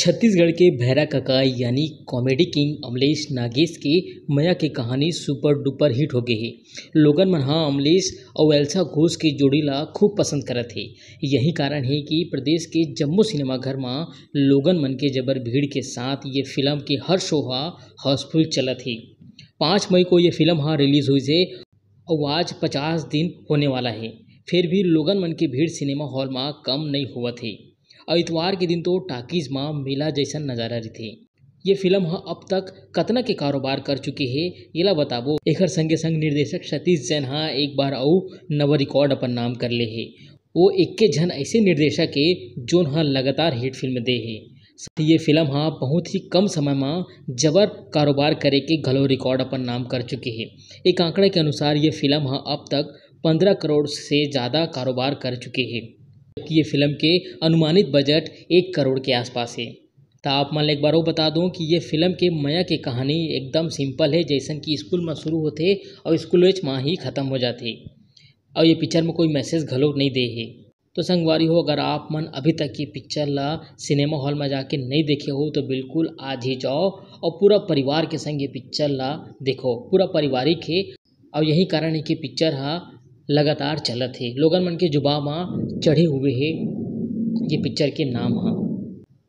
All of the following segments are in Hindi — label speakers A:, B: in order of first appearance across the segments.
A: छत्तीसगढ़ के भैरा कका यानी कॉमेडी किंग अमलेश नागेश के मया की कहानी सुपर डुपर हिट हो गए हे लोगन मन हाँ अमलेश और एल्सा घोष के जोड़ी ला खूब पसंद करत हे यही कारण है कि प्रदेश के जम्मू सिनेमाघर में लोगन मन के जबर भीड़ के साथ ये फिल्म के हर शो हा हाउसफुल चलत है पाँच मई को ये फिल्म हाँ रिलीज़ हुई है और आज पचास दिन होने वाला है फिर भी लोगन मन की भीड़ सिनेमा हॉल में कम नहीं हुआ थी इतवार के दिन तो टाकीज माँ मेला जैसा नजारा रही ये फिल्म हाँ अब तक कतना के कारोबार कर चुके है ये बताबो एक संगे संग निर्देशक सतीश जैन हाँ एक बार आओ नव रिकॉर्ड अपन नाम कर ले है वो इक्के झन ऐसे निर्देशक है जो हाँ लगातार हिट फिल्म दे है ये फिल्म हाँ बहुत ही कम समय में जबर कारोबार करे के घलो रिकॉर्ड अपन नाम कर चुके हैं एक आंकड़े के अनुसार ये फिल्म हाँ अब तक पंद्रह करोड़ से ज़्यादा कारोबार कर चुके हैं जबकि ये फिल्म के अनुमानित बजट एक करोड़ के आसपास है तो आप मान एक बार वो बता दूं कि ये फिल्म के मया की कहानी एकदम सिंपल है जैसन कि स्कूल में शुरू होते और स्कूल में माँ ही ख़त्म हो जाती और ये पिक्चर में कोई मैसेज घलो नहीं दे है तो संगवारी हो अगर आप मन अभी तक ये पिक्चर ला सिनेमा हॉल में जाके नहीं देखे हो तो बिल्कुल आज ही जाओ और पूरा परिवार के संग ये पिक्चर ला देखो पूरा पारिवारिक है और यही कारण है कि पिक्चर हा लगातार चलत हे लोगन मन के जुबा म चढ़े हुए हे ये पिक्चर के नाम ह हाँ।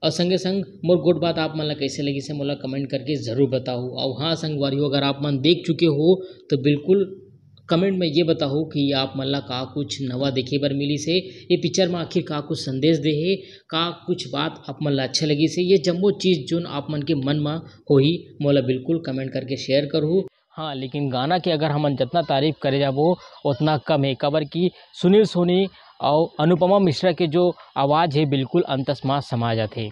A: और संगे संग मोर गुड बात आप मन ला कैसे लगी से मोला कमेंट करके ज़रूर बताओ और हाँ संगवारी अगर आप मन देख चुके हो तो बिल्कुल कमेंट में ये बताओ कि आप मन ला का कुछ नवा देखे बर मिली से ये पिक्चर में आखिर का कुछ संदेश दे है का कुछ बात आप मन ला अच्छा लगी से ये जम्बो चीज़ जो आप मन के मन में ही मोला बिल्कुल कमेंट करके शेयर करूँ हाँ लेकिन गाना की अगर हम जितना तारीफ़ करे जाबो वो उतना कम है कबर की सुनील सोनी और अनुपमा मिश्रा के जो आवाज़ है बिल्कुल अंतस्मा समा जाते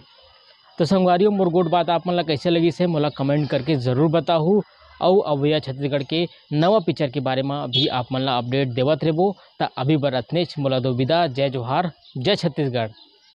A: तो संगवारी मोर गोट बात आप मतलब कैसे लगी से मोला कमेंट करके ज़रूर बताऊँ और अवैया छत्तीसगढ़ के नवा पिक्चर के बारे में भी आप मतलब अपडेट देवत रहो तो अभी बर मोला दो विदा जय जोहार जय छत्तीसगढ़